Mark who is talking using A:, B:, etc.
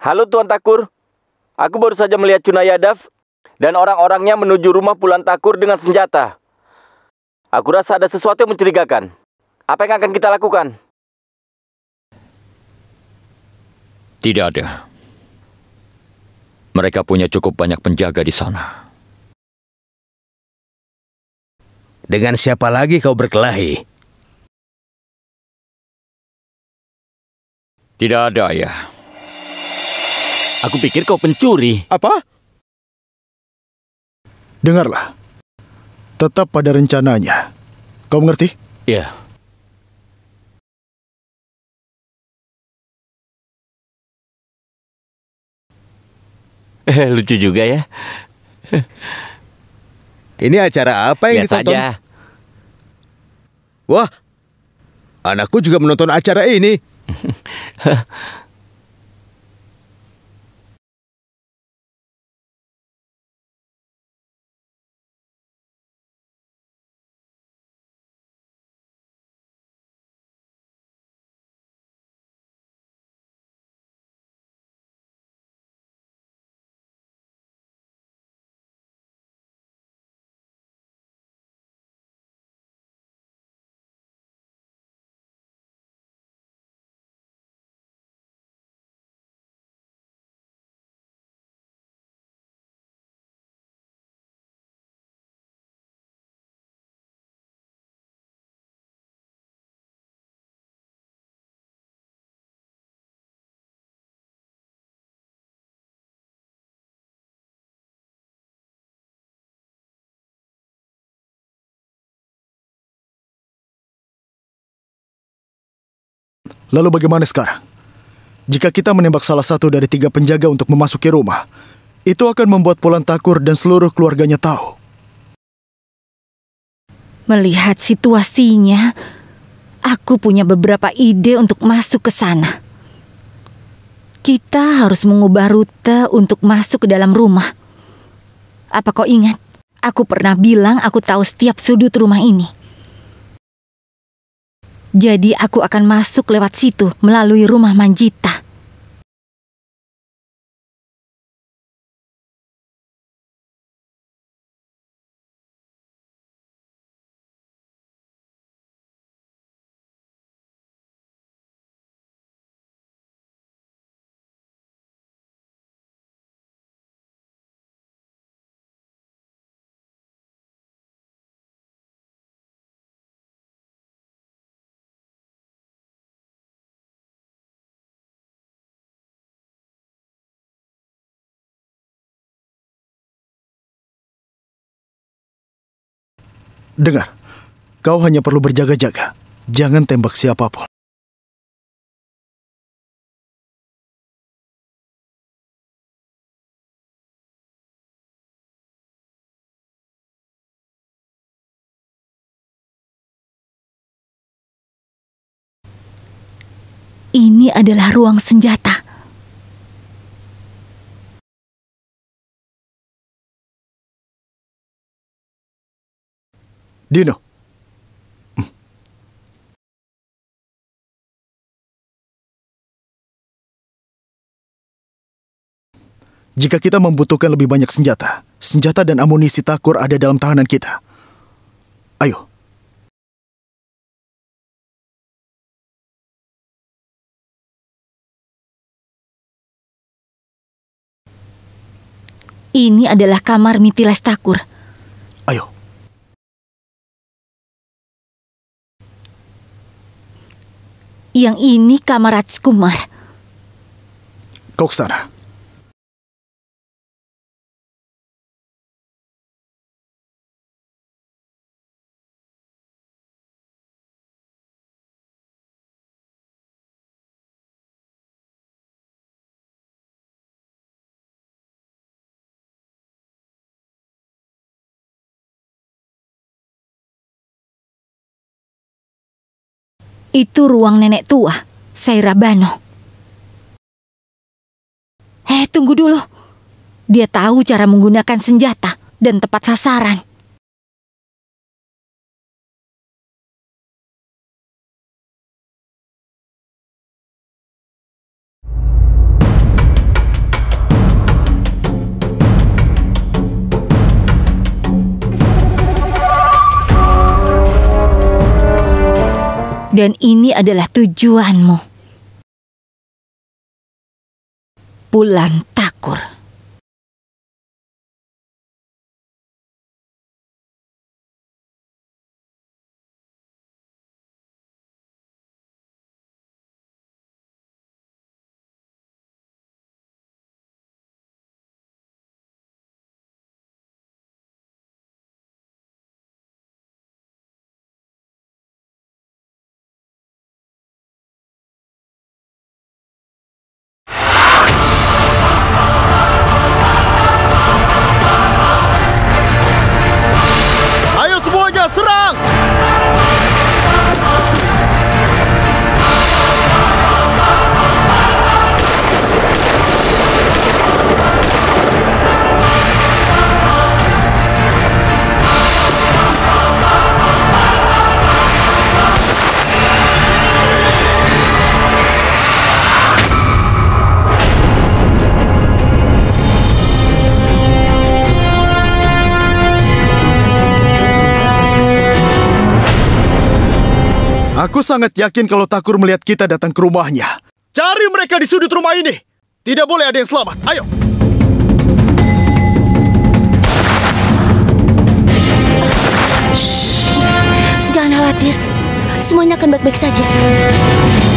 A: Halo Tuan Takur, aku baru saja melihat Cunayadaf dan orang-orangnya menuju rumah Pulan Takur dengan senjata. Aku rasa ada sesuatu yang mencurigakan. Apa yang akan kita lakukan? Tidak ada. Mereka punya cukup banyak penjaga di sana. Dengan siapa lagi kau berkelahi? Tidak ada, ya. Aku pikir kau pencuri. Apa? Dengarlah. Tetap pada rencananya. Kau mengerti? Iya. Yeah. lucu juga ya. Ini acara apa yang Biasa ditonton? Aja. Wah, anakku juga menonton acara ini. Lalu bagaimana sekarang? Jika kita menembak salah satu dari tiga penjaga untuk memasuki rumah, itu akan membuat Polan Takur dan seluruh keluarganya tahu. Melihat situasinya, aku punya beberapa ide untuk masuk ke sana. Kita harus mengubah rute untuk masuk ke dalam rumah. Apa kau ingat? Aku pernah bilang aku tahu setiap sudut rumah ini. Jadi aku akan masuk lewat situ melalui rumah Manjita. Dengar, kau hanya perlu berjaga-jaga. Jangan tembak siapapun. Ini adalah ruang senjata. Dino. Jika kita membutuhkan lebih banyak senjata, senjata dan amunisi takur ada dalam tahanan kita. Ayo. Ini adalah kamar Mitiles Takur. Yang ini kamar Rajkumar. sana? Itu ruang nenek tua, Saira Bano. Eh, tunggu dulu. Dia tahu cara menggunakan senjata dan tepat sasaran. dan ini adalah tujuanmu. Pulang Takur Aku sangat yakin kalau Takur melihat kita datang ke rumahnya. Cari mereka di sudut rumah ini. Tidak boleh ada yang selamat. Ayo. Jangan khawatir. Semuanya akan baik-baik saja.